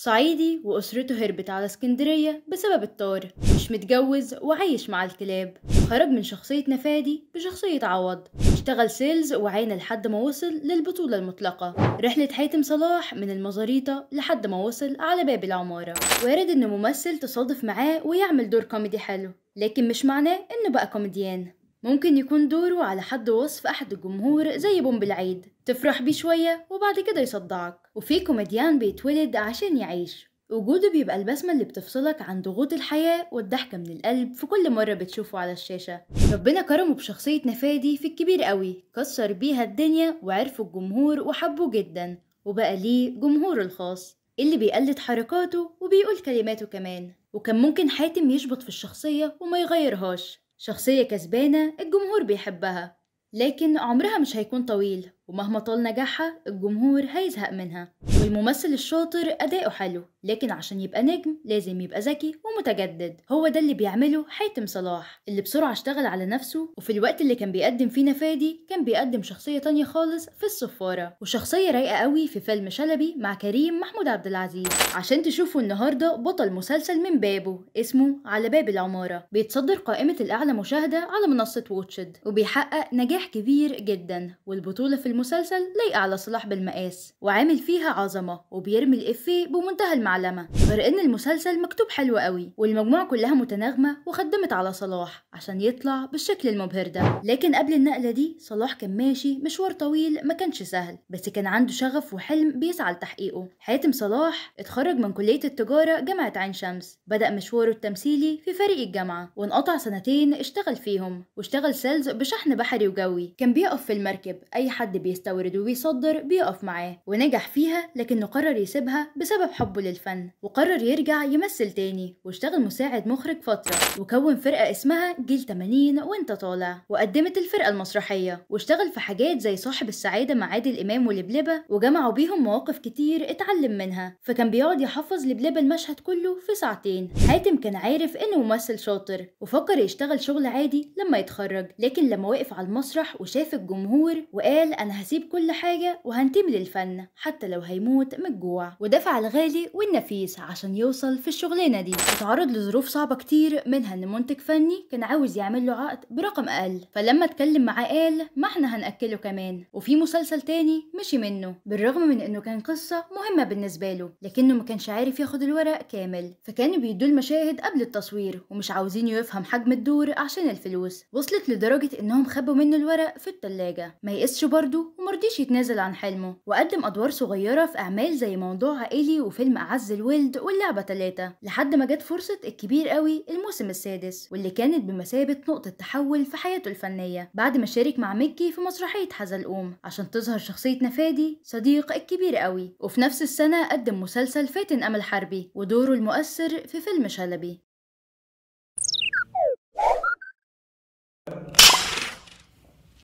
صعيدي وأسرته هربت على اسكندرية بسبب الطار مش متجوز وعايش مع الكلاب خرج من شخصية نفادي بشخصية عوض اشتغل سيلز وعين لحد ما وصل للبطولة المطلقة رحلة حاتم صلاح من المزاريطة لحد ما وصل على باب العمارة وارد ان ممثل تصادف معاه ويعمل دور كوميدي حلو لكن مش معناه انه بقى كوميديان ممكن يكون دوره على حد وصف أحد الجمهور زي بوم بالعيد تفرح بيه شوية وبعد كده يصدعك وفي كوميديان بيتولد عشان يعيش وجوده بيبقى البسمة اللي بتفصلك عن ضغوط الحياة والضحكة من القلب في كل مرة بتشوفه على الشاشة ربنا كرمه بشخصية نفادي في الكبير قوي كسر بيها الدنيا وعرفه الجمهور وحبه جدا وبقى ليه جمهوره الخاص اللي بيقلد حركاته وبيقول كلماته كمان وكان ممكن حاتم يشبط في الشخصية وما يغيرهاش شخصية كسبانة الجمهور بيحبها لكن عمرها مش هيكون طويل ومهما طال نجاحها الجمهور هيزهق منها والممثل الشاطر أداؤه حلو لكن عشان يبقى نجم لازم يبقى ذكي ومتجدد هو ده اللي بيعمله حاتم صلاح اللي بسرعة اشتغل على نفسه وفي الوقت اللي كان بيقدم فيه نفادي كان بيقدم شخصية تانية خالص في الصفارة وشخصية رايقة قوي في فيلم شلبي مع كريم محمود عبد العزيز عشان تشوفوا النهاردة بطل مسلسل من بابه اسمه على باب العمارة بيتصدر قائمة الأعلى مشاهدة على منصة ووتشد وبيحقق نجاح كبير جدا والبطولة في المسلسل لايقة على صلاح بالمقاس وعامل فيها عظمة وبيرمي الإفيه بمنتهى المعلمة غير إن المسلسل مكتوب حلو قوي والمجموعة كلها متناغمة وخدمت على صلاح عشان يطلع بالشكل المبهر ده لكن قبل النقلة دي صلاح كان ماشي مشوار طويل ما كانش سهل بس كان عنده شغف وحلم بيسعى لتحقيقه حاتم صلاح اتخرج من كلية التجارة جامعة عين شمس بدأ مشواره التمثيلي في فريق الجامعة وانقطع سنتين اشتغل فيهم واشتغل سيلز بشحن بحري وجوي كان بيقف في المركب أي حد بي بيستورد وبيصدر بيقف معاه ونجح فيها لكنه قرر يسيبها بسبب حبه للفن وقرر يرجع يمثل تاني واشتغل مساعد مخرج فترة وكون فرقة اسمها جيل 80 وانت طالع وقدمت الفرقة المسرحية واشتغل في حاجات زي صاحب السعادة مع عادل إمام ولبلبة وجمعوا بيهم مواقف كتير اتعلم منها فكان بيقعد يحفظ لبلبة المشهد كله في ساعتين حاتم كان عارف إنه ممثل شاطر وفكر يشتغل شغل عادي لما يتخرج لكن لما وقف على المسرح وشاف الجمهور وقال أنا هسيب كل حاجة وهنتمي للفن حتى لو هيموت من الجوع ودفع الغالي والنفيس عشان يوصل في الشغلانة دي اتعرض لظروف صعبة كتير منها ان منتج فني كان عاوز يعمل له عقد برقم اقل فلما اتكلم معاه قال ما احنا هنأكله كمان وفي مسلسل تاني مشي منه بالرغم من انه كان قصة مهمة بالنسبة له لكنه ما كانش عارف ياخد الورق كامل فكانوا بيدوا المشاهد قبل التصوير ومش عاوزينه يفهم حجم الدور عشان الفلوس وصلت لدرجة انهم خبوا منه الورق في التلاجة ما يقسش برضه وما ومرضيش يتنازل عن حلمه وقدم أدوار صغيرة في أعمال زي موضوع عائلي وفيلم أعز الولد واللعبة تلاتة لحد ما جت فرصة الكبير قوي الموسم السادس واللي كانت بمثابة نقطة تحول في حياته الفنية بعد ما شارك مع ميكي في مسرحية حزلقوم عشان تظهر شخصية نفادي صديق الكبير قوي وفي نفس السنة قدم مسلسل فاتن أمل حربي ودوره المؤثر في فيلم شلبي